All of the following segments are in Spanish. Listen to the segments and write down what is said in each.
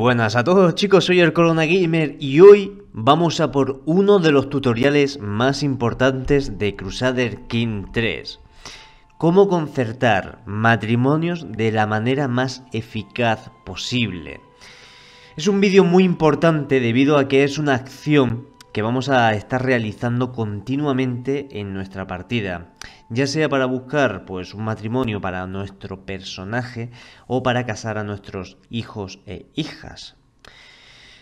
buenas a todos chicos, soy el Corona Gamer y hoy vamos a por uno de los tutoriales más importantes de Crusader King 3. Cómo concertar matrimonios de la manera más eficaz posible. Es un vídeo muy importante debido a que es una acción que vamos a estar realizando continuamente en nuestra partida, ya sea para buscar pues un matrimonio para nuestro personaje o para casar a nuestros hijos e hijas.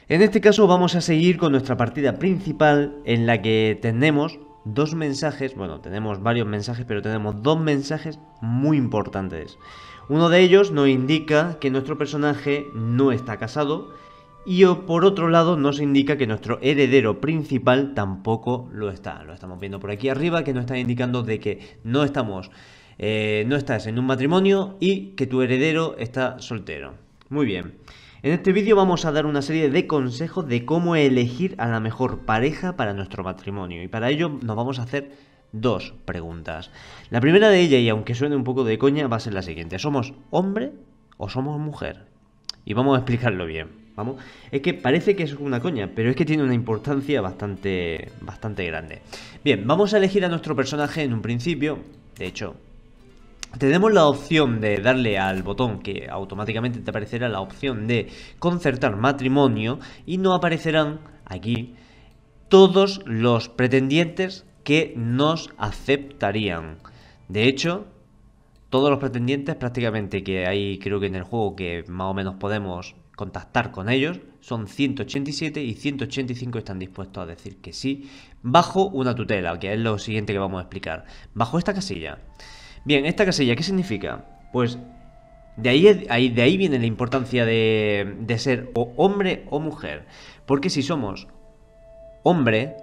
En este caso vamos a seguir con nuestra partida principal en la que tenemos dos mensajes, bueno, tenemos varios mensajes, pero tenemos dos mensajes muy importantes. Uno de ellos nos indica que nuestro personaje no está casado y por otro lado nos indica que nuestro heredero principal tampoco lo está. Lo estamos viendo por aquí arriba que nos está indicando de que no estamos, eh, no estás en un matrimonio y que tu heredero está soltero. Muy bien. En este vídeo vamos a dar una serie de consejos de cómo elegir a la mejor pareja para nuestro matrimonio y para ello nos vamos a hacer dos preguntas. La primera de ellas, y aunque suene un poco de coña, va a ser la siguiente. ¿Somos hombre o somos mujer? Y vamos a explicarlo bien. Vamos, es que parece que es una coña, pero es que tiene una importancia bastante, bastante grande. Bien, vamos a elegir a nuestro personaje en un principio. De hecho, tenemos la opción de darle al botón que automáticamente te aparecerá la opción de concertar matrimonio y no aparecerán aquí todos los pretendientes que nos aceptarían. De hecho, todos los pretendientes prácticamente que hay creo que en el juego que más o menos podemos contactar con ellos, son 187 y 185 están dispuestos a decir que sí, bajo una tutela, que es lo siguiente que vamos a explicar, bajo esta casilla. Bien, esta casilla, ¿qué significa? Pues de ahí, de ahí viene la importancia de, de ser o hombre o mujer, porque si somos hombre,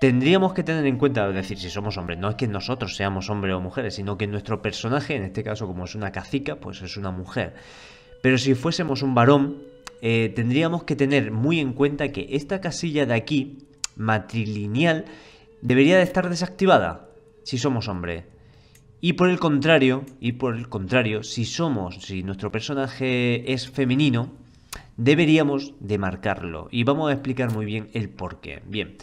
tendríamos que tener en cuenta, es decir, si somos hombres, no es que nosotros seamos hombre o mujeres, sino que nuestro personaje, en este caso como es una cacica, pues es una mujer. Pero si fuésemos un varón, eh, tendríamos que tener muy en cuenta que esta casilla de aquí, matrilineal, debería de estar desactivada si somos hombre. Y por el contrario, y por el contrario, si somos, si nuestro personaje es femenino, deberíamos de marcarlo. Y vamos a explicar muy bien el por qué. Bien,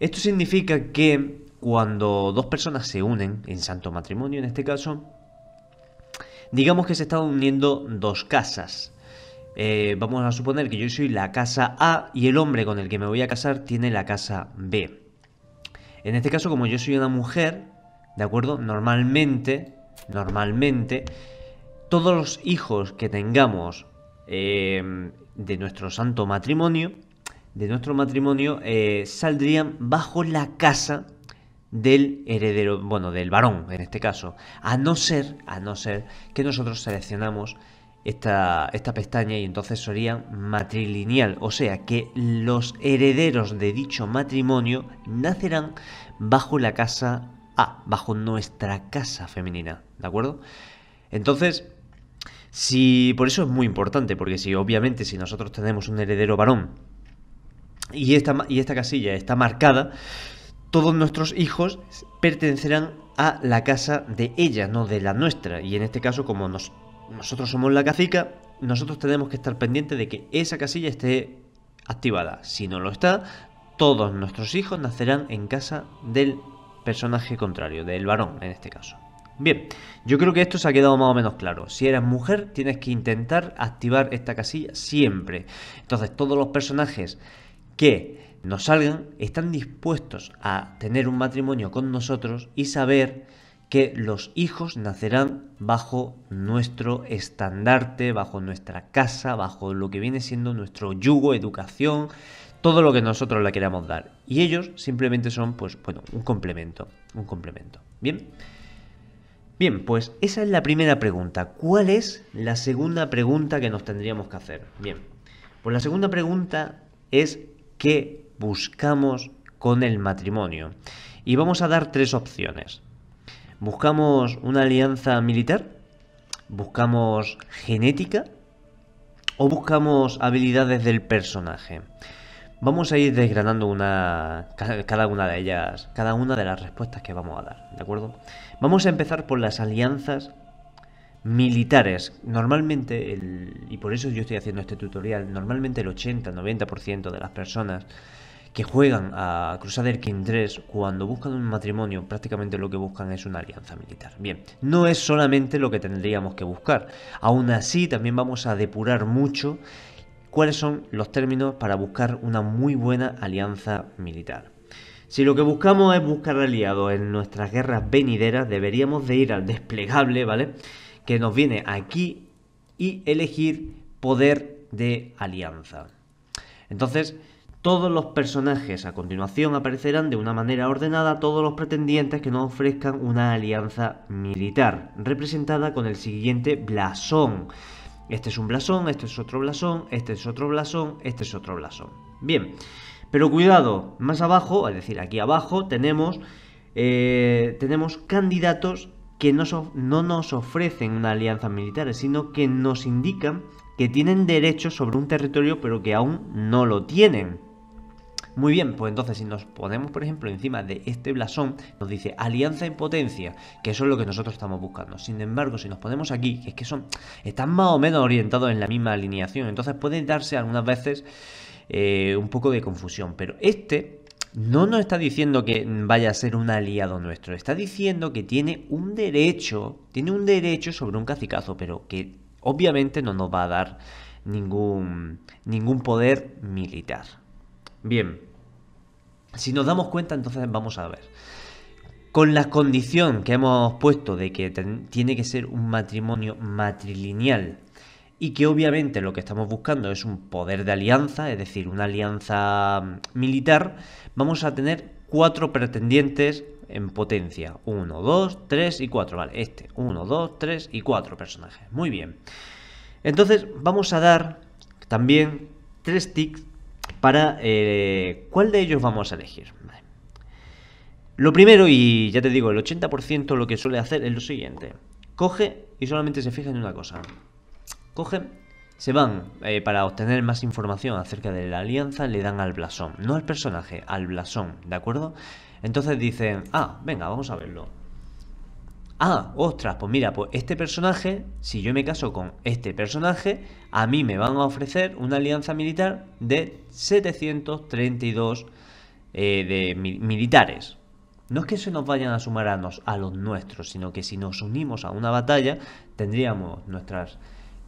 esto significa que cuando dos personas se unen, en santo matrimonio en este caso, digamos que se están uniendo dos casas. Eh, vamos a suponer que yo soy la casa A y el hombre con el que me voy a casar tiene la casa B. En este caso, como yo soy una mujer, ¿de acuerdo? Normalmente, normalmente, todos los hijos que tengamos eh, de nuestro santo matrimonio, de nuestro matrimonio, eh, saldrían bajo la casa del heredero, bueno, del varón en este caso, a no ser, a no ser que nosotros seleccionamos esta, esta pestaña y entonces sería matrilineal, o sea que los herederos de dicho matrimonio nacerán bajo la casa A, bajo nuestra casa femenina, ¿de acuerdo? Entonces, si por eso es muy importante, porque si obviamente si nosotros tenemos un heredero varón y esta, y esta casilla está marcada, todos nuestros hijos pertenecerán a la casa de ella, no de la nuestra. Y en este caso, como nos, nosotros somos la cacica, nosotros tenemos que estar pendientes de que esa casilla esté activada. Si no lo está, todos nuestros hijos nacerán en casa del personaje contrario, del varón en este caso. Bien, yo creo que esto se ha quedado más o menos claro. Si eres mujer, tienes que intentar activar esta casilla siempre. Entonces, todos los personajes que nos salgan están dispuestos a tener un matrimonio con nosotros y saber que los hijos nacerán bajo nuestro estandarte, bajo nuestra casa, bajo lo que viene siendo nuestro yugo, educación, todo lo que nosotros le queramos dar. Y ellos simplemente son, pues, bueno, un complemento, un complemento. Bien. Bien, pues esa es la primera pregunta. ¿Cuál es la segunda pregunta que nos tendríamos que hacer? Bien, pues la segunda pregunta es ¿qué buscamos con el matrimonio? Y vamos a dar tres opciones. ¿Buscamos una alianza militar? ¿Buscamos genética? ¿O buscamos habilidades del personaje? Vamos a ir desgranando una, cada una de ellas, cada una de las respuestas que vamos a dar, ¿de acuerdo? Vamos a empezar por las alianzas militares. Normalmente, el, y por eso yo estoy haciendo este tutorial, normalmente el 80-90% de las personas que juegan a Crusader King 3 cuando buscan un matrimonio prácticamente lo que buscan es una alianza militar. Bien, no es solamente lo que tendríamos que buscar, aún así también vamos a depurar mucho cuáles son los términos para buscar una muy buena alianza militar. Si lo que buscamos es buscar aliados en nuestras guerras venideras, deberíamos de ir al desplegable, ¿vale? Que nos viene aquí y elegir poder de alianza. Entonces, todos los personajes a continuación aparecerán de una manera ordenada todos los pretendientes que no ofrezcan una alianza militar, representada con el siguiente blasón. Este es un blasón, este es otro blasón, este es otro blasón, este es otro blasón. Bien, pero cuidado, más abajo, es decir, aquí abajo tenemos, eh, tenemos candidatos que no, no nos ofrecen una alianza militar, sino que nos indican que tienen derecho sobre un territorio pero que aún no lo tienen. Muy bien, pues entonces si nos ponemos, por ejemplo, encima de este blasón, nos dice alianza en potencia, que eso es lo que nosotros estamos buscando. Sin embargo, si nos ponemos aquí, que es que son, están más o menos orientados en la misma alineación, entonces puede darse algunas veces eh, un poco de confusión. Pero este no nos está diciendo que vaya a ser un aliado nuestro, está diciendo que tiene un derecho, tiene un derecho sobre un cacicazo, pero que obviamente no nos va a dar ningún, ningún poder militar. Bien, si nos damos cuenta, entonces vamos a ver. Con la condición que hemos puesto de que tiene que ser un matrimonio matrilineal y que obviamente lo que estamos buscando es un poder de alianza, es decir, una alianza mm, militar, vamos a tener cuatro pretendientes en potencia. Uno, dos, tres y cuatro. Vale, este. Uno, dos, tres y cuatro personajes. Muy bien. Entonces vamos a dar también tres tics para eh, cuál de ellos vamos a elegir. Lo primero, y ya te digo, el 80% lo que suele hacer es lo siguiente. Coge y solamente se fija en una cosa. Coge, se van eh, para obtener más información acerca de la alianza, le dan al blasón. No al personaje, al blasón, ¿de acuerdo? Entonces dicen, ah, venga, vamos a verlo ah, ostras, pues mira, pues este personaje, si yo me caso con este personaje, a mí me van a ofrecer una alianza militar de 732 eh, militares. No es que se nos vayan a sumar a, a los nuestros, sino que si nos unimos a una batalla, tendríamos nuestras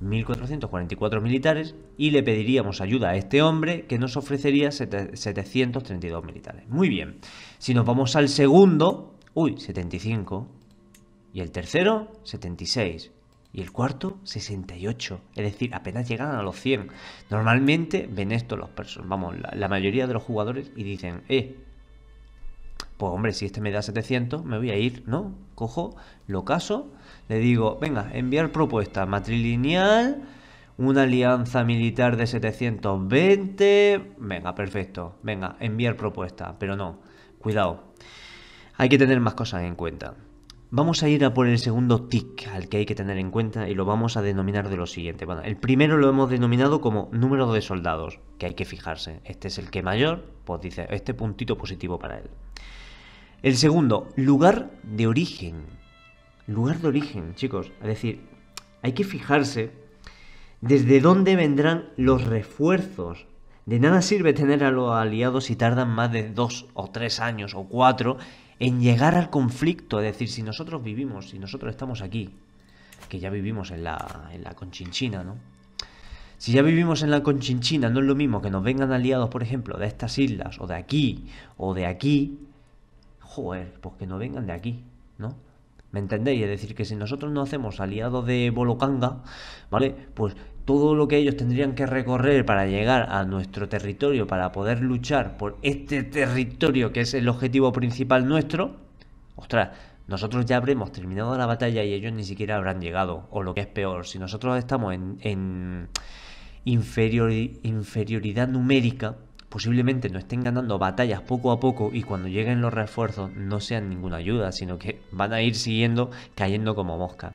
1444 militares y le pediríamos ayuda a este hombre que nos ofrecería 732 militares. Muy bien, si nos vamos al segundo, uy, 75, y el tercero 76 y el cuarto 68, es decir, apenas llegan a los 100. Normalmente ven esto los personas, vamos, la, mayoría de los jugadores y dicen, eh, pues hombre, si este me da 700, me voy a ir, ¿no? Cojo, lo caso, le digo, venga, enviar propuesta matrilineal, una alianza militar de 720, venga, perfecto, venga, enviar propuesta, pero no, cuidado, hay que tener más cosas en cuenta. Vamos a ir a por el segundo tick al que hay que tener en cuenta y lo vamos a denominar de lo siguiente. Bueno, el primero lo hemos denominado como número de soldados, que hay que fijarse. Este es el que mayor, pues dice este puntito positivo para él. El segundo, lugar de origen. Lugar de origen, chicos. Es decir, hay que fijarse desde dónde vendrán los refuerzos. De nada sirve tener a los aliados si tardan más de dos o tres años o cuatro en llegar al conflicto, es decir, si nosotros vivimos, si nosotros estamos aquí, que ya vivimos en la, en la conchinchina, ¿no? Si ya vivimos en la conchinchina, no es lo mismo que nos vengan aliados, por ejemplo, de estas islas, o de aquí, o de aquí, joder, pues que no vengan de aquí, ¿no? ¿Me entendéis? Es decir, que si nosotros no hacemos aliados de Bolocanga, ¿vale? Pues todo lo que ellos tendrían que recorrer para llegar a nuestro territorio, para poder luchar por este territorio que es el objetivo principal nuestro, ostras, nosotros ya habremos terminado la batalla y ellos ni siquiera habrán llegado. O lo que es peor, si nosotros estamos en, inferioridad numérica, posiblemente nos estén ganando batallas poco a poco y cuando lleguen los refuerzos no sean ninguna ayuda, sino que van a ir siguiendo cayendo como mosca.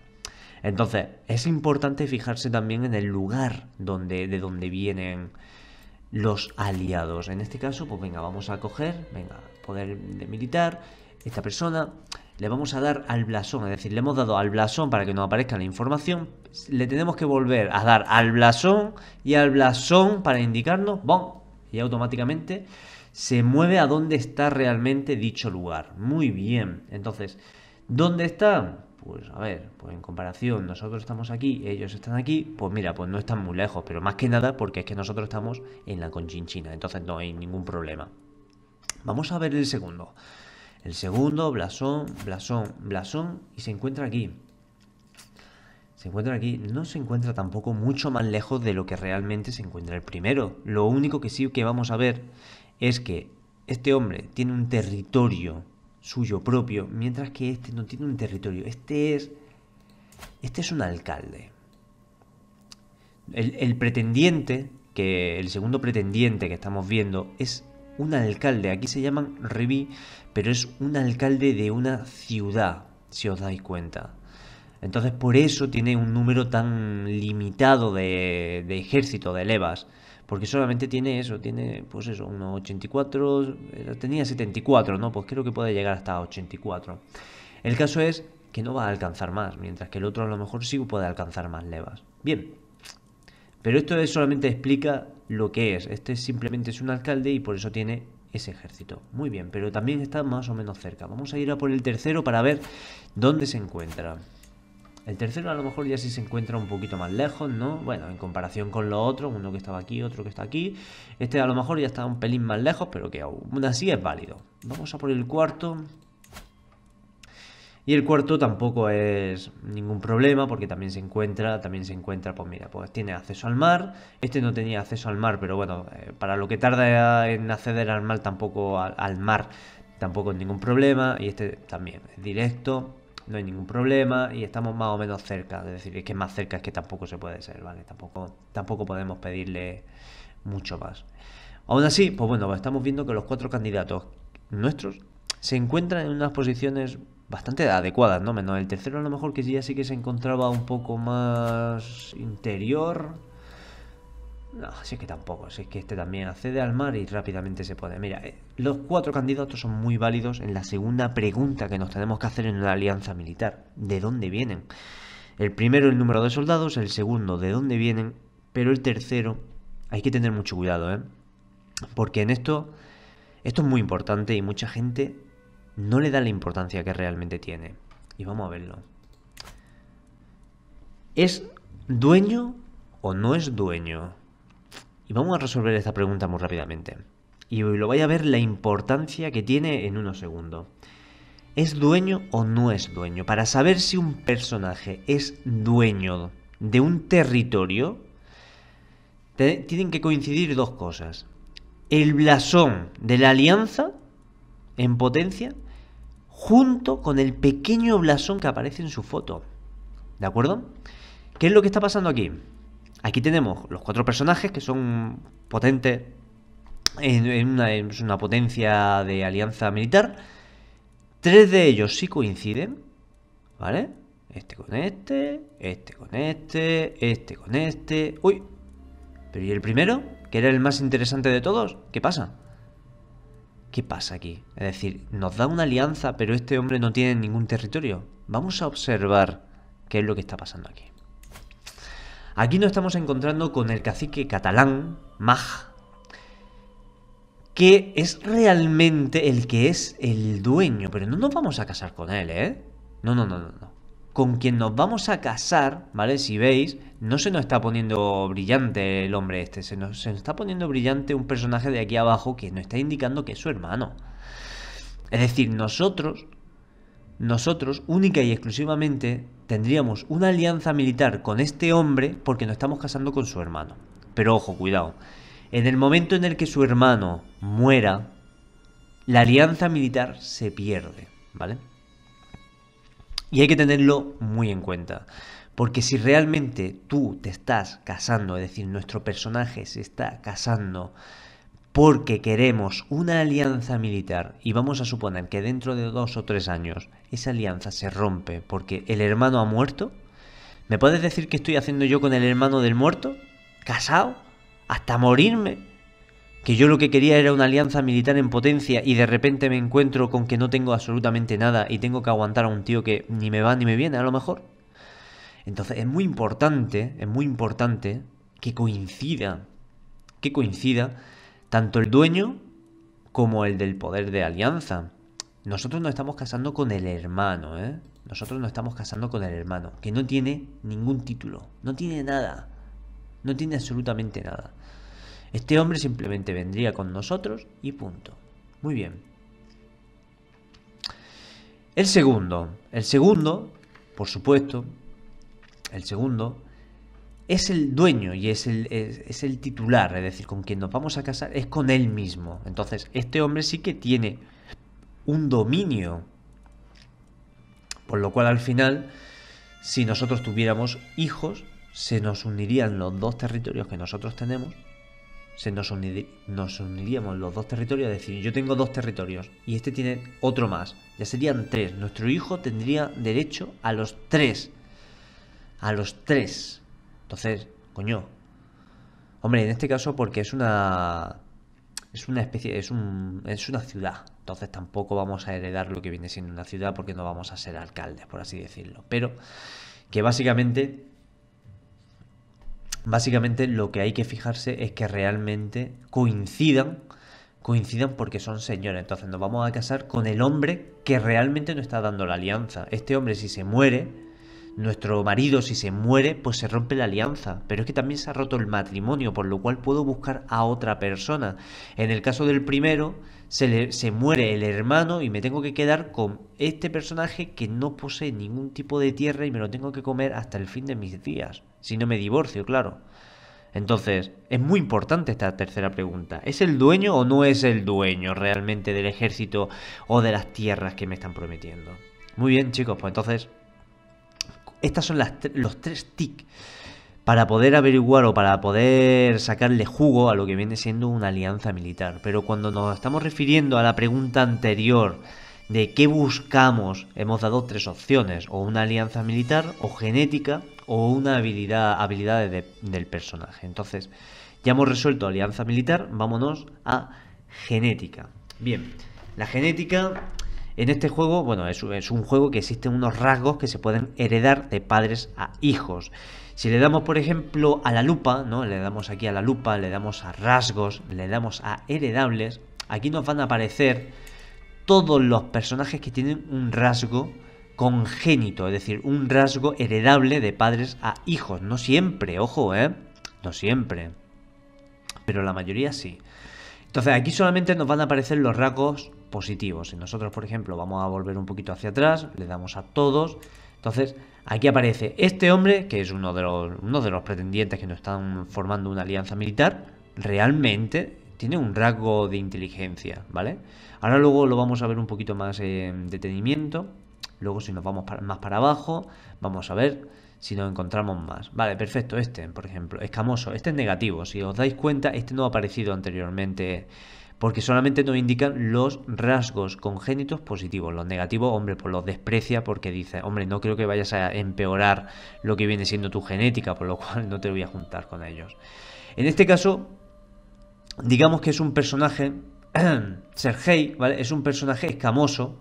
Entonces, es importante fijarse también en el lugar donde, de donde vienen los aliados. En este caso, pues venga, vamos a coger, venga, poder de militar, esta persona, le vamos a dar al blasón, es decir, le hemos dado al blasón para que nos aparezca la información, le tenemos que volver a dar al blasón y al blasón para indicarnos, ¡bom! Y automáticamente se mueve a donde está realmente dicho lugar. Muy bien, entonces, ¿dónde está? pues a ver, pues en comparación, nosotros estamos aquí, ellos están aquí, pues mira, pues no están muy lejos, pero más que nada porque es que nosotros estamos en la conchinchina, entonces no hay ningún problema. Vamos a ver el segundo. El segundo, blasón, blasón, blasón, y se encuentra aquí. Se encuentra aquí, no se encuentra tampoco mucho más lejos de lo que realmente se encuentra el primero. Lo único que sí que vamos a ver es que este hombre tiene un territorio suyo propio, mientras que este no tiene un territorio. Este es, este es un alcalde. El, pretendiente, que el segundo pretendiente que estamos viendo es un alcalde. Aquí se llaman Revi, pero es un alcalde de una ciudad, si os dais cuenta. Entonces por eso tiene un número tan limitado de, de ejército, de levas porque solamente tiene eso, tiene pues eso, unos 84, eh, tenía 74, ¿no? Pues creo que puede llegar hasta 84. El caso es que no va a alcanzar más, mientras que el otro a lo mejor sí puede alcanzar más levas. Bien, pero esto solamente explica lo que es. Este simplemente es un alcalde y por eso tiene ese ejército. Muy bien, pero también está más o menos cerca. Vamos a ir a por el tercero para ver dónde se encuentra. El tercero a lo mejor ya sí se encuentra un poquito más lejos, ¿no? Bueno, en comparación con los otros, uno que estaba aquí, otro que está aquí. Este a lo mejor ya está un pelín más lejos, pero que aún así es válido. Vamos a por el cuarto. Y el cuarto tampoco es ningún problema porque también se encuentra, también se encuentra, pues mira, pues tiene acceso al mar. Este no tenía acceso al mar, pero bueno, eh, para lo que tarda en acceder al mar tampoco al, al mar tampoco es ningún problema y este también es directo no hay ningún problema y estamos más o menos cerca. Es decir, es que más cerca es que tampoco se puede ser, ¿vale? Tampoco, tampoco podemos pedirle mucho más. Aún así, pues bueno, pues estamos viendo que los cuatro candidatos nuestros se encuentran en unas posiciones bastante adecuadas, ¿no? Menos el tercero a lo mejor que ya sí que se encontraba un poco más interior, no, si es que tampoco, si es que este también accede al mar y rápidamente se pone, Mira, eh, los cuatro candidatos son muy válidos en la segunda pregunta que nos tenemos que hacer en una alianza militar. ¿De dónde vienen? El primero el número de soldados, el segundo de dónde vienen, pero el tercero hay que tener mucho cuidado, ¿eh? Porque en esto esto es muy importante y mucha gente no le da la importancia que realmente tiene. Y vamos a verlo. ¿Es dueño o no es dueño? vamos a resolver esta pregunta muy rápidamente. Y lo vais a ver la importancia que tiene en unos segundos. ¿Es dueño o no es dueño? Para saber si un personaje es dueño de un territorio, tienen que coincidir dos cosas. El blasón de la alianza en potencia junto con el pequeño blasón que aparece en su foto. ¿De acuerdo? ¿Qué es lo que está pasando aquí? Aquí tenemos los cuatro personajes que son potentes en, una, una potencia de alianza militar. Tres de ellos sí coinciden, ¿vale? Este con este, este con este, este con este... ¡Uy! Pero ¿y el primero? Que era el más interesante de todos. ¿Qué pasa? ¿Qué pasa aquí? Es decir, nos da una alianza, pero este hombre no tiene ningún territorio. Vamos a observar qué es lo que está pasando aquí. Aquí nos estamos encontrando con el cacique catalán, Maj, que es realmente el que es el dueño, pero no nos vamos a casar con él, ¿eh? No, no, no, no, Con quien nos vamos a casar, ¿vale? Si veis, no se nos está poniendo brillante el hombre este, se nos, se nos está poniendo brillante un personaje de aquí abajo que nos está indicando que es su hermano. Es decir, nosotros nosotros única y exclusivamente tendríamos una alianza militar con este hombre porque nos estamos casando con su hermano. Pero ojo, cuidado. En el momento en el que su hermano muera, la alianza militar se pierde, ¿vale? Y hay que tenerlo muy en cuenta. Porque si realmente tú te estás casando, es decir, nuestro personaje se está casando porque queremos una alianza militar y vamos a suponer que dentro de dos o tres años esa alianza se rompe porque el hermano ha muerto, ¿me puedes decir qué estoy haciendo yo con el hermano del muerto? ¿Casado? ¿Hasta morirme? Que yo lo que quería era una alianza militar en potencia y de repente me encuentro con que no tengo absolutamente nada y tengo que aguantar a un tío que ni me va ni me viene a lo mejor. Entonces es muy importante, es muy importante que coincida, que coincida tanto el dueño como el del poder de alianza. Nosotros nos estamos casando con el hermano, ¿eh? Nosotros nos estamos casando con el hermano, que no tiene ningún título, no tiene nada, no tiene absolutamente nada. Este hombre simplemente vendría con nosotros y punto. Muy bien. El segundo, el segundo, por supuesto, el segundo es el dueño y es el, titular, es decir, con quien nos vamos a casar es con él mismo. Entonces, este hombre sí que tiene un dominio. Por lo cual al final, si nosotros tuviéramos hijos, se nos unirían los dos territorios que nosotros tenemos. Se nos, nos uniríamos los dos territorios, es decir, yo tengo dos territorios y este tiene otro más. Ya serían tres. Nuestro hijo tendría derecho a los tres. A los tres. Entonces, coño. Hombre, en este caso porque es una es una especie es es una ciudad. Entonces tampoco vamos a heredar lo que viene siendo una ciudad porque no vamos a ser alcaldes, por así decirlo, pero que básicamente básicamente lo que hay que fijarse es que realmente coincidan coincidan porque son señores. Entonces nos vamos a casar con el hombre que realmente nos está dando la alianza. Este hombre si se muere nuestro marido si se muere, pues se rompe la alianza, pero es que también se ha roto el matrimonio, por lo cual puedo buscar a otra persona. En el caso del primero, se, se muere el hermano y me tengo que quedar con este personaje que no posee ningún tipo de tierra y me lo tengo que comer hasta el fin de mis días, si no me divorcio, claro. Entonces, es muy importante esta tercera pregunta. ¿Es el dueño o no es el dueño realmente del ejército o de las tierras que me están prometiendo? Muy bien chicos, pues entonces estas son las, los tres TIC para poder averiguar o para poder sacarle jugo a lo que viene siendo una alianza militar. Pero cuando nos estamos refiriendo a la pregunta anterior de qué buscamos, hemos dado tres opciones, o una alianza militar, o genética, o una habilidad, habilidades del personaje. Entonces, ya hemos resuelto alianza militar, vámonos a genética. Bien, la genética en este juego, bueno, es, un juego que existen unos rasgos que se pueden heredar de padres a hijos. Si le damos, por ejemplo, a la lupa, ¿no? Le damos aquí a la lupa, le damos a rasgos, le damos a heredables, aquí nos van a aparecer todos los personajes que tienen un rasgo congénito, es decir, un rasgo heredable de padres a hijos. No siempre, ojo, ¿eh? No siempre. Pero la mayoría sí. Entonces aquí solamente nos van a aparecer los rasgos positivos. Si nosotros, por ejemplo, vamos a volver un poquito hacia atrás, le damos a todos. Entonces, aquí aparece este hombre, que es uno de los, de los pretendientes que nos están formando una alianza militar, realmente tiene un rasgo de inteligencia, ¿vale? Ahora luego lo vamos a ver un poquito más en detenimiento. Luego si nos vamos más para abajo, vamos a ver si nos encontramos más. Vale, perfecto, este, por ejemplo, escamoso. Este es negativo. Si os dais cuenta, este no ha aparecido anteriormente porque solamente nos indican los rasgos congénitos positivos. Los negativos, hombre, pues los desprecia porque dice, hombre, no creo que vayas a empeorar lo que viene siendo tu genética, por lo cual no te voy a juntar con ellos. En este caso, digamos que es un personaje, Sergei, ¿vale? Es un personaje escamoso,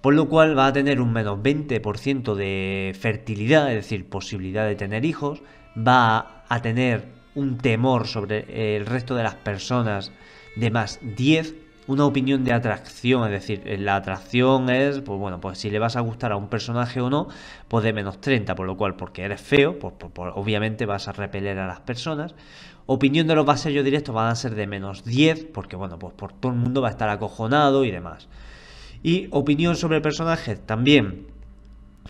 por lo cual va a tener un menos 20% de fertilidad, es decir, posibilidad de tener hijos, va a tener un temor sobre el resto de las personas de más 10 una opinión de atracción, es decir, eh, la atracción es, pues bueno, pues si le vas a gustar a un personaje o no, pues de menos 30, por lo cual, porque eres feo, pues, pues, pues, obviamente vas a repeler a las personas. Opinión de los vasallos directos van a ser de menos 10, porque bueno, pues por todo el mundo va a estar acojonado y demás. Y opinión sobre personajes también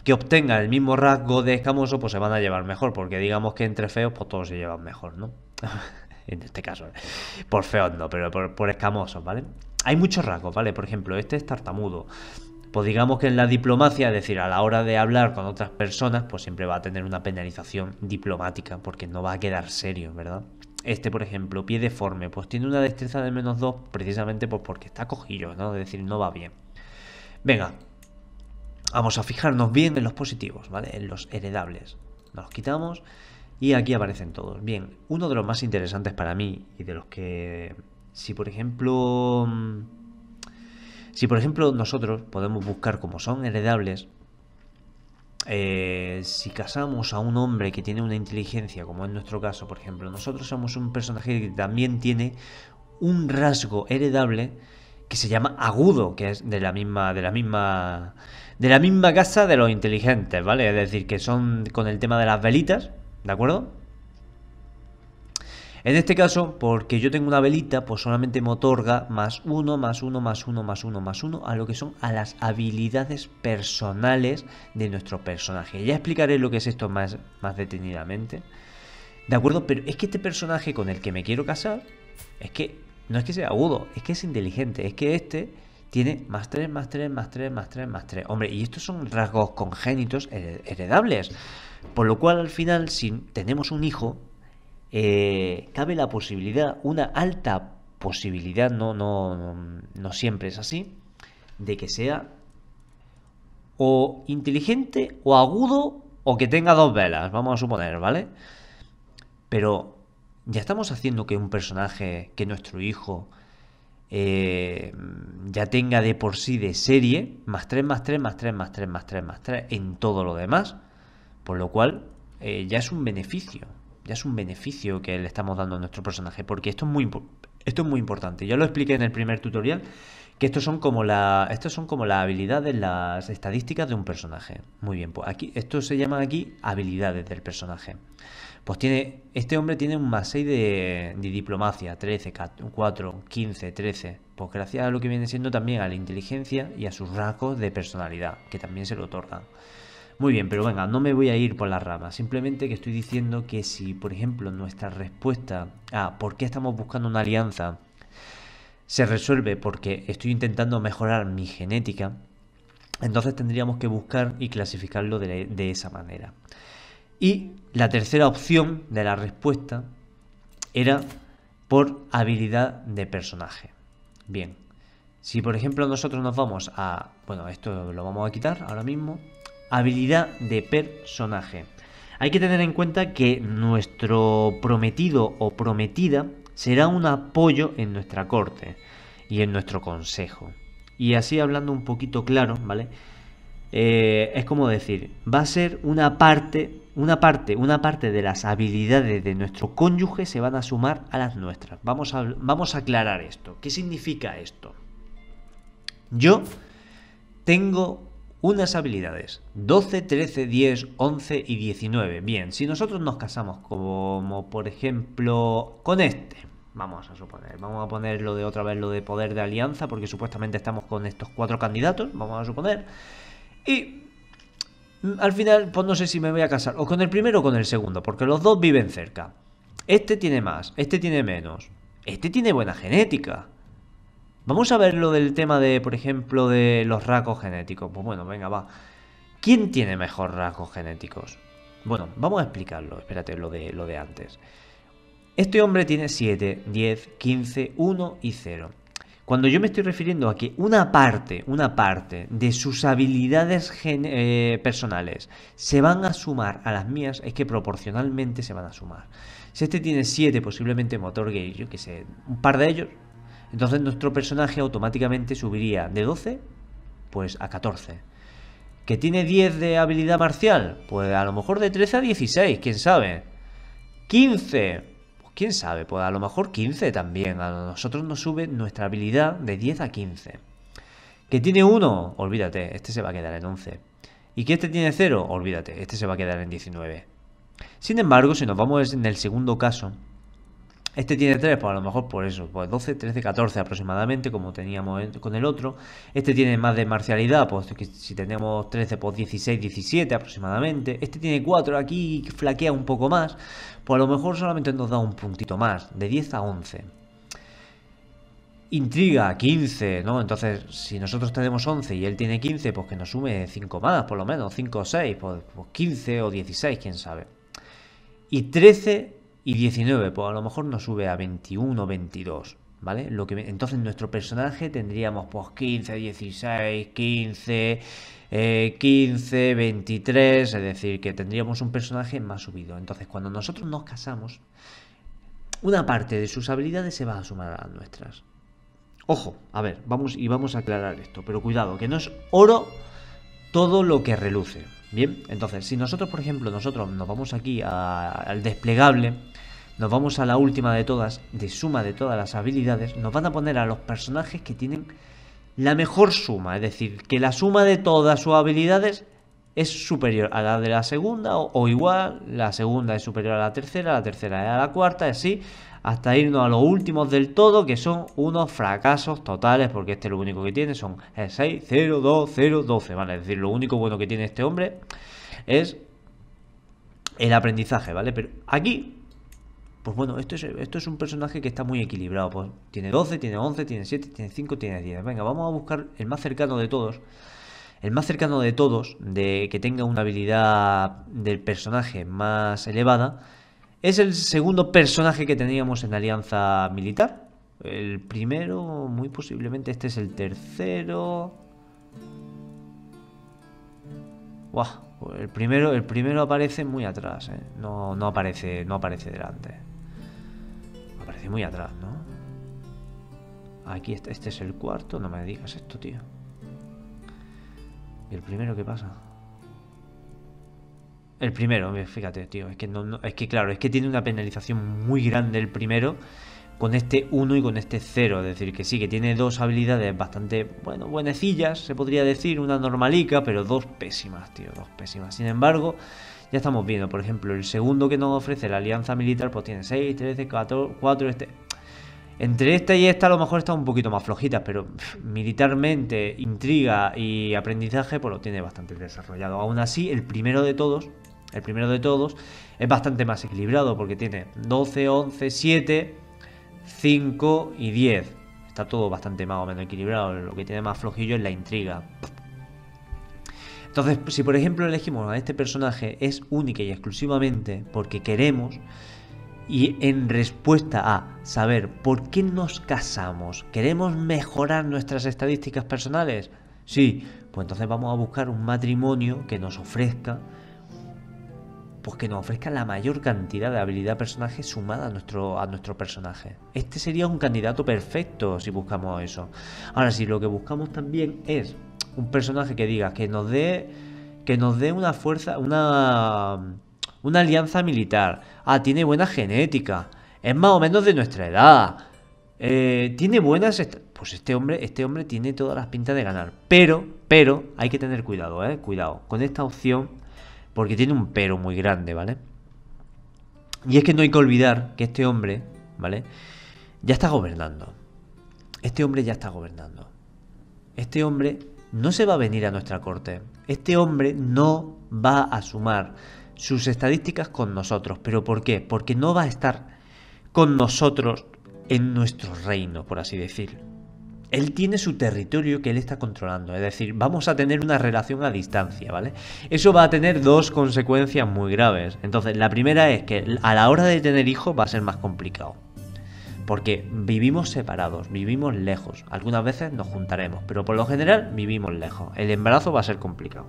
que obtenga el mismo rasgo de escamoso, pues se van a llevar mejor, porque digamos que entre feos, pues todos se llevan mejor, ¿no? en este caso, eh, por feos no, pero por, escamosos, ¿vale? Hay muchos rasgos, ¿vale? Por ejemplo, este es tartamudo pues digamos que en la diplomacia, es decir, a la hora de hablar con otras personas, pues siempre va a tener una penalización diplomática, porque no va a quedar serio, ¿verdad? Este, por ejemplo, pie deforme, pues tiene una destreza de menos 2 precisamente pues porque está cojillo, ¿no? Es decir, no va bien. Venga, vamos a fijarnos bien en los positivos, ¿vale? En los heredables. Nos los quitamos y aquí aparecen todos. Bien, uno de los más interesantes para mí y de los que, si por ejemplo, mm, si por ejemplo nosotros podemos buscar como son heredables, eh, si casamos a un hombre que tiene una inteligencia, como en nuestro caso, por ejemplo, nosotros somos un personaje que también tiene un rasgo heredable que se llama agudo, que es de la misma, de la misma, de la misma casa de los inteligentes, ¿vale? Es decir, que son con el tema de las velitas, ¿De acuerdo? En este caso, porque yo tengo una velita, pues solamente me otorga más uno, más uno, más uno, más uno, más uno a lo que son a las habilidades personales de nuestro personaje. Ya explicaré lo que es esto más, más detenidamente. ¿De acuerdo? Pero es que este personaje con el que me quiero casar, es que no es que sea agudo, es que es inteligente, es que este tiene más 3, más tres, más tres más tres, más tres Hombre, y estos son rasgos congénitos heredables. Por lo cual al final, si tenemos un hijo, eh, cabe la posibilidad, una alta posibilidad, no, no, siempre es así, de que sea o inteligente o agudo o que tenga dos velas, vamos a suponer, ¿vale? Pero ya estamos haciendo que un personaje, que nuestro hijo, eh, ya tenga de por sí de serie, más 3, más 3, más 3, más 3, más 3, más 3, en todo lo demás. Por lo cual, eh, ya es un beneficio. Ya es un beneficio que le estamos dando a nuestro personaje. Porque esto es muy, importante. Ya lo expliqué en el primer tutorial. Que estos son como las habilidades, las estadísticas de un personaje. Muy bien, pues aquí, esto se llama aquí habilidades del personaje. Pues tiene. Este hombre tiene un más 6 de, diplomacia. 13, 4, 15, 13. Pues gracias a lo que viene siendo también a la inteligencia y a sus rasgos de personalidad, que también se le otorgan. Muy bien, pero venga, no me voy a ir por las rama. simplemente que estoy diciendo que si, por ejemplo, nuestra respuesta a por qué estamos buscando una alianza se resuelve porque estoy intentando mejorar mi genética, entonces tendríamos que buscar y clasificarlo de, de esa manera. Y la tercera opción de la respuesta era por habilidad de personaje. Bien, si por ejemplo nosotros nos vamos a... Bueno, esto lo vamos a quitar ahora mismo habilidad de personaje. Hay que tener en cuenta que nuestro prometido o prometida será un apoyo en nuestra corte y en nuestro consejo. Y así hablando un poquito claro, ¿vale? Eh, es como decir, va a ser una parte, una parte, una parte de las habilidades de nuestro cónyuge se van a sumar a las nuestras. Vamos vamos a aclarar esto. ¿Qué significa esto? Yo tengo unas habilidades. 12, 13, 10, 11 y 19. Bien, si nosotros nos casamos como por ejemplo con este. Vamos a suponer, vamos a ponerlo de otra vez lo de poder de alianza porque supuestamente estamos con estos cuatro candidatos, vamos a suponer. Y al final, pues no sé si me voy a casar o con el primero o con el segundo, porque los dos viven cerca. Este tiene más, este tiene menos. Este tiene buena genética. Vamos a ver lo del tema de, por ejemplo, de los rasgos genéticos. Pues bueno, venga, va. ¿Quién tiene mejor rasgos genéticos? Bueno, vamos a explicarlo. Espérate, lo de, lo de antes. Este hombre tiene 7, 10, 15, 1 y 0. Cuando yo me estoy refiriendo a que una parte, una parte de sus habilidades eh, personales se van a sumar a las mías, es que proporcionalmente se van a sumar. Si este tiene 7, posiblemente motor gay, yo que sé, un par de ellos entonces nuestro personaje automáticamente subiría de 12 pues a 14. ¿Que tiene 10 de habilidad marcial? Pues a lo mejor de 13 a 16, quién sabe. 15. Pues quién sabe, pues a lo mejor 15 también. A nosotros nos sube nuestra habilidad de 10 a 15. ¿Que tiene 1? Olvídate, este se va a quedar en 11. ¿Y que este tiene 0? Olvídate, este se va a quedar en 19. Sin embargo, si nos vamos en el segundo caso, este tiene 3, pues a lo mejor por eso, pues 12, 13, 14 aproximadamente, como teníamos con el otro. Este tiene más de marcialidad, pues que si tenemos 13, pues 16, 17 aproximadamente. Este tiene 4, aquí flaquea un poco más, pues a lo mejor solamente nos da un puntito más, de 10 a 11. Intriga, 15, ¿no? Entonces, si nosotros tenemos 11 y él tiene 15, pues que nos sume 5 más, por lo menos, 5 o 6, pues 15 pues, o 16, quién sabe. Y 13 y 19, pues a lo mejor nos sube a 21 22, ¿vale? Lo que, entonces nuestro personaje tendríamos pues 15, 16, 15, 15, 23, es decir, que tendríamos un personaje más subido. Entonces cuando nosotros nos casamos, una parte de sus habilidades se va a sumar a nuestras. Ojo, a ver, vamos y vamos a aclarar esto, pero cuidado, que no es oro todo lo que reluce. Bien, entonces, si nosotros, por ejemplo, nosotros nos vamos aquí al desplegable, nos vamos a la última de todas, de suma de todas las habilidades, nos van a poner a los personajes que tienen la mejor suma, es decir, que la suma de todas sus habilidades es superior a la de la segunda o, igual, la segunda es superior a la tercera, la tercera a la cuarta, así hasta irnos a los últimos del todo, que son unos fracasos totales, porque este es lo único que tiene, son el 6, 0, 2, 0, 12, ¿vale? Es decir, lo único bueno que tiene este hombre es el aprendizaje, ¿vale? Pero aquí pues bueno, esto es, esto es un personaje que está muy equilibrado. Pues tiene 12, tiene 11, tiene 7, tiene 5, tiene 10. Venga, vamos a buscar el más cercano de todos. El más cercano de todos, de que tenga una habilidad del personaje más elevada, es el segundo personaje que teníamos en alianza militar. El primero, muy posiblemente este es el tercero. Buah, el primero, el primero aparece muy atrás, ¿eh? no, aparece, no aparece delante. Aparece muy atrás, ¿no? Aquí este, este es el cuarto, no me digas esto, tío. ¿Y el primero qué pasa? El primero, fíjate, tío. Es que, no, es que claro, es que tiene una penalización muy grande el primero con este 1 y con este 0. Es decir, que sí, que tiene dos habilidades bastante, bueno, buenecillas, se podría decir, una normalica, pero dos pésimas, tío, dos pésimas. Sin embargo, ya estamos viendo, por ejemplo, el segundo que nos ofrece la alianza militar, pues tiene 6, 13, 14, 4, este... Entre esta y esta a lo mejor está un poquito más flojitas, pero militarmente, intriga y aprendizaje, pues lo tiene bastante desarrollado. Aún así, el primero de todos, el primero de todos, es bastante más equilibrado porque tiene 12, 11, 7, 5 y 10. Está todo bastante más o menos equilibrado. Lo que tiene más flojillo es la intriga. Entonces, si por ejemplo elegimos a este personaje es única y exclusivamente porque queremos y en respuesta a saber por qué nos casamos, queremos mejorar nuestras estadísticas personales, sí, pues entonces vamos a buscar un matrimonio que nos ofrezca pues que nos ofrezca la mayor cantidad de habilidad personaje sumada a nuestro, a nuestro personaje. Este sería un candidato perfecto si buscamos eso. Ahora, si lo que buscamos también es un personaje que diga que nos dé que nos dé una fuerza, una una alianza militar. Ah, tiene buena genética. Es más o menos de nuestra edad. Eh, tiene buenas. Pues este hombre, este hombre tiene todas las pintas de ganar. Pero, pero, hay que tener cuidado, ¿eh? Cuidado. Con esta opción porque tiene un pero muy grande, ¿vale? Y es que no hay que olvidar que este hombre, ¿vale? Ya está gobernando. Este hombre ya está gobernando. Este hombre no se va a venir a nuestra corte. Este hombre no va a sumar sus estadísticas con nosotros. ¿Pero por qué? Porque no va a estar con nosotros en nuestro reino, por así decir él tiene su territorio que él está controlando, es decir, vamos a tener una relación a distancia, ¿vale? Eso va a tener dos consecuencias muy graves. Entonces, la primera es que a la hora de tener hijos va a ser más complicado. Porque vivimos separados, vivimos lejos. Algunas veces nos juntaremos, pero por lo general vivimos lejos. El embarazo va a ser complicado.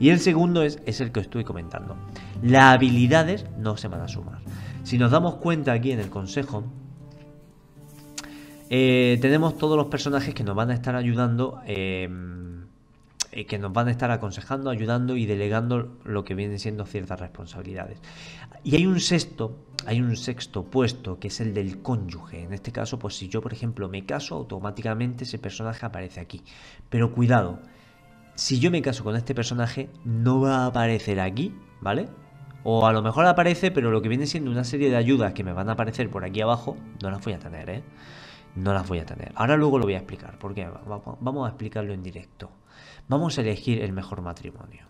Y el segundo es, el que estoy comentando. Las habilidades no se van a sumar. Si nos damos cuenta aquí en el consejo, eh, tenemos todos los personajes que nos van a estar ayudando, em, eh, que nos van a estar aconsejando, ayudando y delegando lo que vienen siendo ciertas responsabilidades. Y hay un sexto, hay un sexto puesto que es el del cónyuge. En este caso, pues si yo, por ejemplo, me caso, automáticamente ese personaje aparece aquí. Pero cuidado, si yo me caso con este personaje, no va a aparecer aquí, ¿vale? O a lo mejor aparece, pero lo que viene siendo una serie de ayudas que me van a aparecer por aquí abajo, no las voy a tener, ¿eh? no las voy a tener. Ahora luego lo voy a explicar, porque vamos a explicarlo en directo. Vamos a elegir el mejor matrimonio.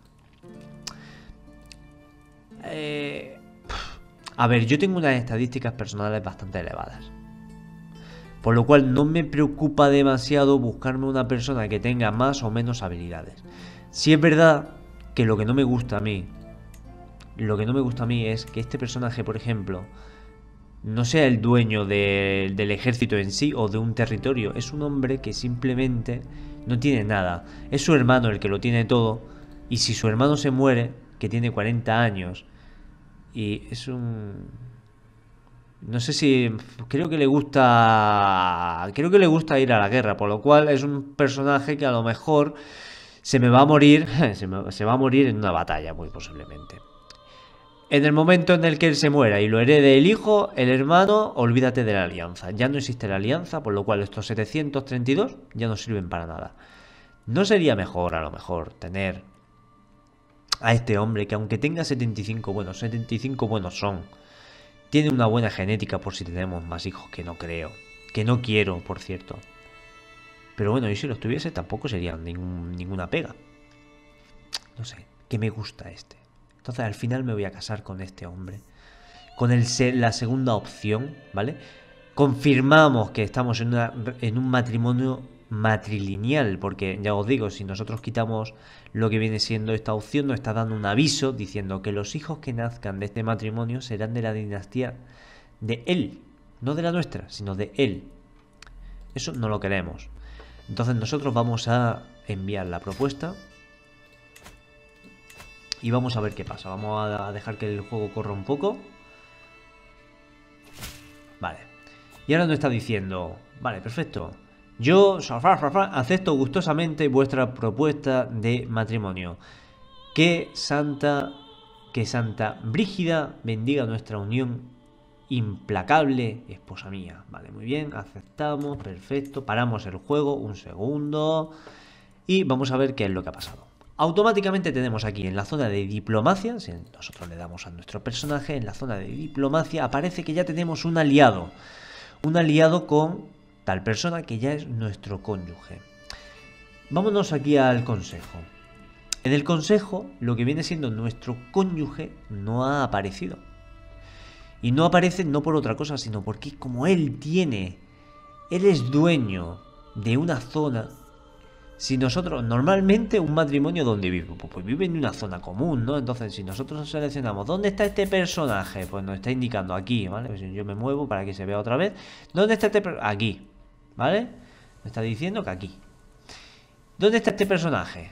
Eh, a ver, yo tengo unas estadísticas personales bastante elevadas. Por lo cual no me preocupa demasiado buscarme una persona que tenga más o menos habilidades. Si es verdad que lo que no me gusta a mí, lo que no me gusta a mí es que este personaje, por ejemplo, no sea el dueño del ejército en sí o de un territorio, es un hombre que simplemente no tiene nada. Es su hermano el que lo tiene todo y si su hermano se muere, que tiene 40 años, y es un... No sé si... Creo que le gusta... Creo que le gusta ir a la guerra, por lo cual es un personaje que a lo mejor se me va a morir... se, se va a morir en una batalla, muy posiblemente. En el momento en el que él se muera y lo herede el hijo, el hermano, olvídate de la alianza. Ya no existe la alianza, por lo cual estos 732 ya no sirven para nada. ¿No sería mejor, a lo mejor, tener a este hombre que aunque tenga 75 buenos, 75 buenos son, tiene una buena genética por si tenemos más hijos que no creo, que no quiero, por cierto. Pero bueno, y si los tuviese tampoco sería ninguna pega. No sé, que me gusta este. Entonces al final me voy a casar con este hombre. Con la segunda opción, ¿vale? Confirmamos que estamos en, en un matrimonio matrilineal, porque ya os digo, si nosotros quitamos lo que viene siendo esta opción, nos está dando un aviso diciendo que los hijos que nazcan de este matrimonio serán de la dinastía de él, no de la nuestra, sino de él. Eso no lo queremos. Entonces nosotros vamos a enviar la propuesta y vamos a ver qué pasa. Vamos a dejar que el juego corra un poco. Vale. Y ahora nos está diciendo... Vale, perfecto. Yo, acepto gustosamente vuestra propuesta de matrimonio. Que Santa... Que Santa Brígida bendiga nuestra unión implacable, esposa mía. Vale, muy bien, aceptamos, perfecto. Paramos el juego un segundo y vamos a ver qué es lo que ha pasado. Automáticamente tenemos aquí en la zona de diplomacia, si nosotros le damos a nuestro personaje, en la zona de diplomacia aparece que ya tenemos un aliado. Un aliado con tal persona que ya es nuestro cónyuge. Vámonos aquí al consejo. En el consejo, lo que viene siendo nuestro cónyuge no ha aparecido. Y no aparece no por otra cosa, sino porque como él tiene, él es dueño de una zona si nosotros, normalmente un matrimonio donde vive, pues, pues, vive en una zona común, ¿no? Entonces, si nosotros seleccionamos dónde está este personaje, pues nos está indicando aquí, ¿vale? Pues, yo me muevo para que se vea otra vez. ¿Dónde está este Aquí, ¿vale? Me está diciendo que aquí. ¿Dónde está este personaje?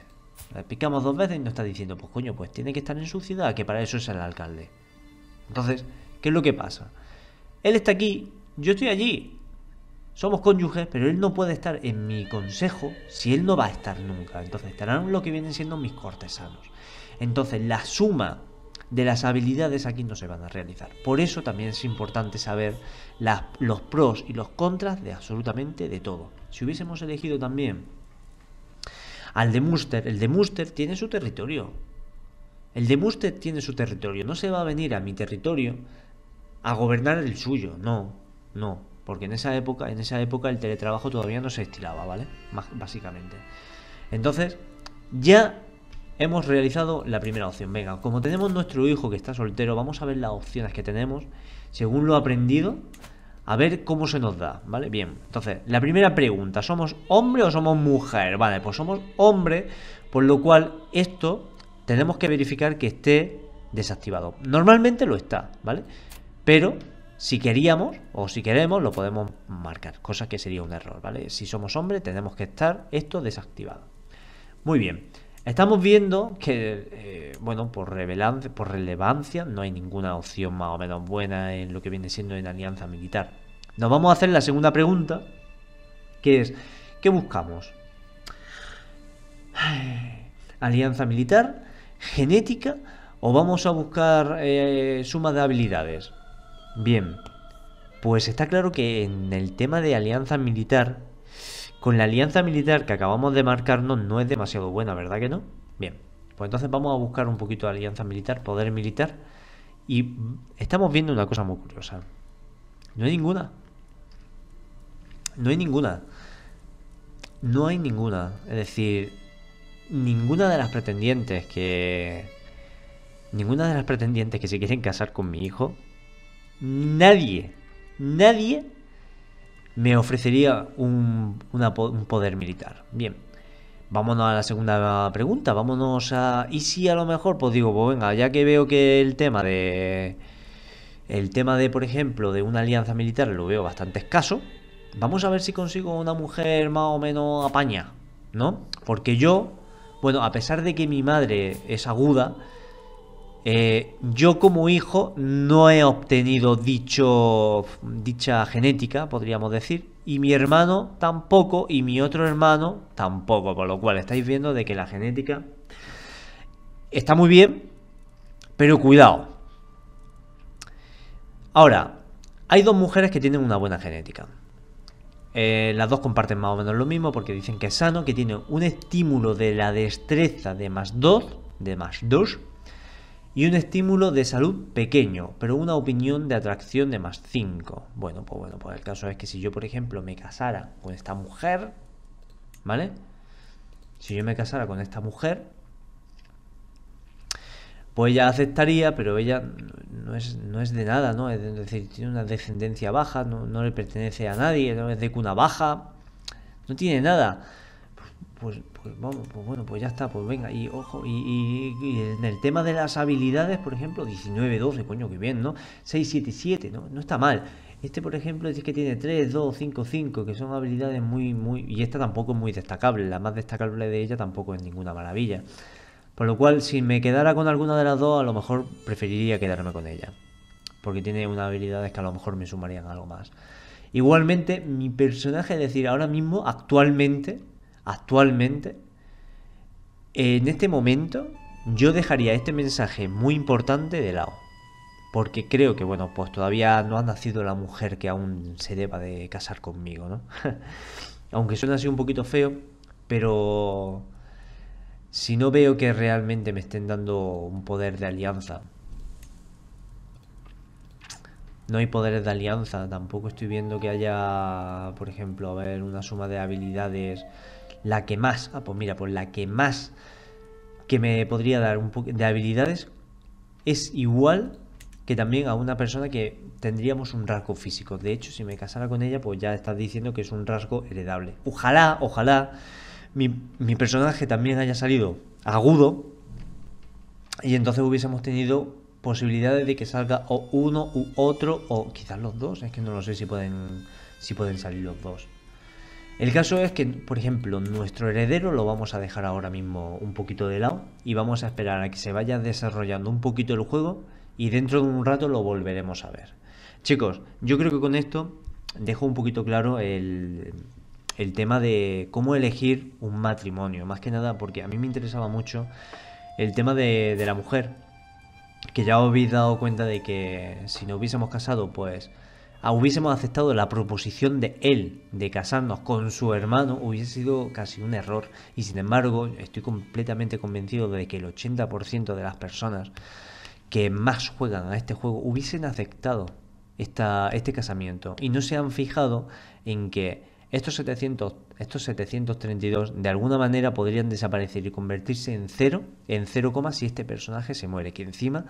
Le picamos dos veces y nos está diciendo, pues coño, pues tiene que estar en su ciudad, que para eso es el alcalde. Entonces, ¿qué es lo que pasa? Él está aquí, yo estoy allí somos cónyuges, pero él no puede estar en mi consejo si él no va a estar nunca. Entonces estarán lo que vienen siendo mis cortesanos. Entonces la suma de las habilidades aquí no se van a realizar. Por eso también es importante saber los pros y los contras de absolutamente de todo. Si hubiésemos elegido también al de Muster, el de Muster tiene su territorio. El de Muster tiene su territorio. No se va a venir a mi territorio a gobernar el suyo. No, no porque en esa época, en esa época el teletrabajo todavía no se estilaba, ¿vale? básicamente. Entonces, ya hemos realizado la primera opción. Venga, como tenemos nuestro hijo que está soltero, vamos a ver las opciones que tenemos, según lo aprendido, a ver cómo se nos da, ¿vale? Bien, entonces, la primera pregunta, ¿somos hombre o somos mujer? Vale, pues somos hombre, por lo cual esto tenemos que verificar que esté desactivado. Normalmente lo está, ¿vale? Pero si queríamos o si queremos, lo podemos marcar, cosa que sería un error, ¿vale? Si somos hombres, tenemos que estar esto desactivado. Muy bien, estamos viendo que, eh, bueno, por, relevancia, por relevancia no hay ninguna opción más o menos buena en lo que viene siendo en alianza militar. Nos vamos a hacer la segunda pregunta, que es, ¿qué buscamos? ¿Alianza militar? ¿Genética? ¿O vamos a buscar eh, suma de habilidades? Bien, pues está claro que en el tema de alianza militar, con la alianza militar que acabamos de marcarnos no es demasiado buena, ¿verdad que no? Bien, pues entonces vamos a buscar un poquito de alianza militar, poder militar, y estamos viendo una cosa muy curiosa. No hay ninguna. No hay ninguna. No hay ninguna. Es decir, ninguna de las pretendientes que... Ninguna de las pretendientes que se quieren casar con mi hijo nadie, nadie me ofrecería un, poder militar. Bien, vámonos a la segunda pregunta, vámonos a... ¿Y si a lo mejor, pues digo, pues venga, ya que veo que el tema de... El tema de, por ejemplo, de una alianza militar lo veo bastante escaso. Vamos a ver si consigo una mujer más o menos apaña, ¿no? Porque yo, bueno, a pesar de que mi madre es aguda, eh, yo como hijo no he obtenido dicha genética, podríamos decir, y mi hermano tampoco, y mi otro hermano tampoco, con lo cual estáis viendo de que la genética está muy bien, pero cuidado. Ahora, hay dos mujeres que tienen una buena genética. Eh, las dos comparten más o menos lo mismo porque dicen que es sano, que tiene un estímulo de la destreza de más 2, de más 2, y un estímulo de salud pequeño, pero una opinión de atracción de más 5. Bueno, pues bueno, pues el caso es que si yo, por ejemplo, me casara con esta mujer, ¿vale? Si yo me casara con esta mujer, pues ella aceptaría, pero ella no es, no es de nada, ¿no? Es decir, tiene una descendencia baja, no, no le pertenece a nadie, no es de cuna baja, no tiene nada. Pues, pues, vamos, pues bueno, pues ya está, pues venga, y ojo, y, en el tema de las habilidades, por ejemplo, 19, 12, coño, que bien, ¿no? 6, 7, 7, ¿no? No está mal. Este, por ejemplo, es que tiene 3, 2, 5, 5, que son habilidades muy, muy... Y esta tampoco es muy destacable, la más destacable de ella tampoco es ninguna maravilla. Por lo cual, si me quedara con alguna de las dos, a lo mejor preferiría quedarme con ella. Porque tiene unas habilidades que a lo mejor me sumarían algo más. Igualmente, mi personaje, es decir, ahora mismo, actualmente, actualmente, en este momento yo dejaría este mensaje muy importante de lado. Porque creo que, bueno, pues todavía no ha nacido la mujer que aún se deba de casar conmigo, ¿no? Aunque suena así un poquito feo, pero si no veo que realmente me estén dando un poder de alianza, no hay poderes de alianza, tampoco estoy viendo que haya, por ejemplo, una suma de habilidades la que más, ah, pues mira, pues la que más que me podría dar un de habilidades es igual que también a una persona que tendríamos un rasgo físico. De hecho, si me casara con ella, pues ya estás diciendo que es un rasgo heredable. Ojalá, ojalá mi, mi personaje también haya salido agudo y entonces hubiésemos tenido posibilidades de que salga o uno u otro o quizás los dos. Es que no lo sé si pueden, si pueden salir los dos. El caso es que, por ejemplo, nuestro heredero lo vamos a dejar ahora mismo un poquito de lado y vamos a esperar a que se vaya desarrollando un poquito el juego y dentro de un rato lo volveremos a ver. Chicos, yo creo que con esto dejo un poquito claro el, tema de cómo elegir un matrimonio, más que nada porque a mí me interesaba mucho el tema de, la mujer, que ya os habéis dado cuenta de que si no hubiésemos casado, pues hubiésemos aceptado la proposición de él de casarnos con su hermano hubiese sido casi un error y sin embargo estoy completamente convencido de que el 80% de las personas que más juegan a este juego hubiesen aceptado este casamiento y no se han fijado en que estos, 700, estos 732 de alguna manera podrían desaparecer y convertirse en cero, en 0, si este personaje se muere. Que encima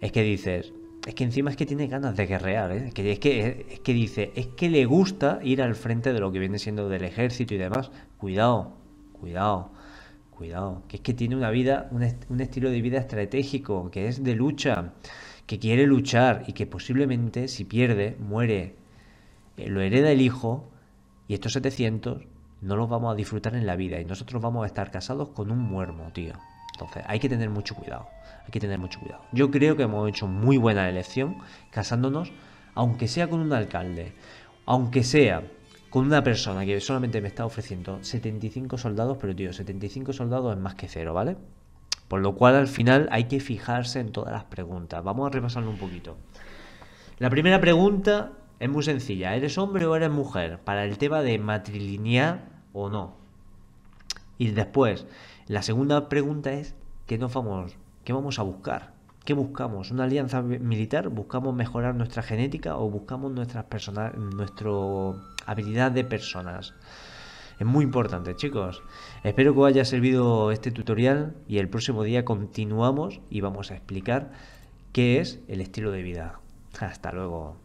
es que dices, es que encima es que tiene ganas de guerrear, ¿eh? que es, que, dice, es que le gusta ir al frente de lo que viene siendo del ejército y demás. Cuidado, cuidado, cuidado. Que es que tiene una vida, un, estilo de vida estratégico, que es de lucha, que quiere luchar y que posiblemente si pierde, muere, eh, lo hereda el hijo y estos 700 no los vamos a disfrutar en la vida y nosotros vamos a estar casados con un muermo, tío. Entonces hay que tener mucho cuidado, hay que tener mucho cuidado. Yo creo que hemos hecho muy buena elección casándonos, aunque sea con un alcalde, aunque sea con una persona que solamente me está ofreciendo 75 soldados, pero tío, 75 soldados es más que cero, ¿vale? Por lo cual al final hay que fijarse en todas las preguntas. Vamos a repasarlo un poquito. La primera pregunta es muy sencilla. ¿Eres hombre o eres mujer? Para el tema de matrilinear o no. Y después, la segunda pregunta es qué nos vamos, qué vamos a buscar. ¿Qué buscamos? ¿Una alianza militar? ¿Buscamos mejorar nuestra genética o buscamos nuestra habilidad de personas? Es muy importante, chicos. Espero que os haya servido este tutorial y el próximo día continuamos y vamos a explicar qué es el estilo de vida. Hasta luego.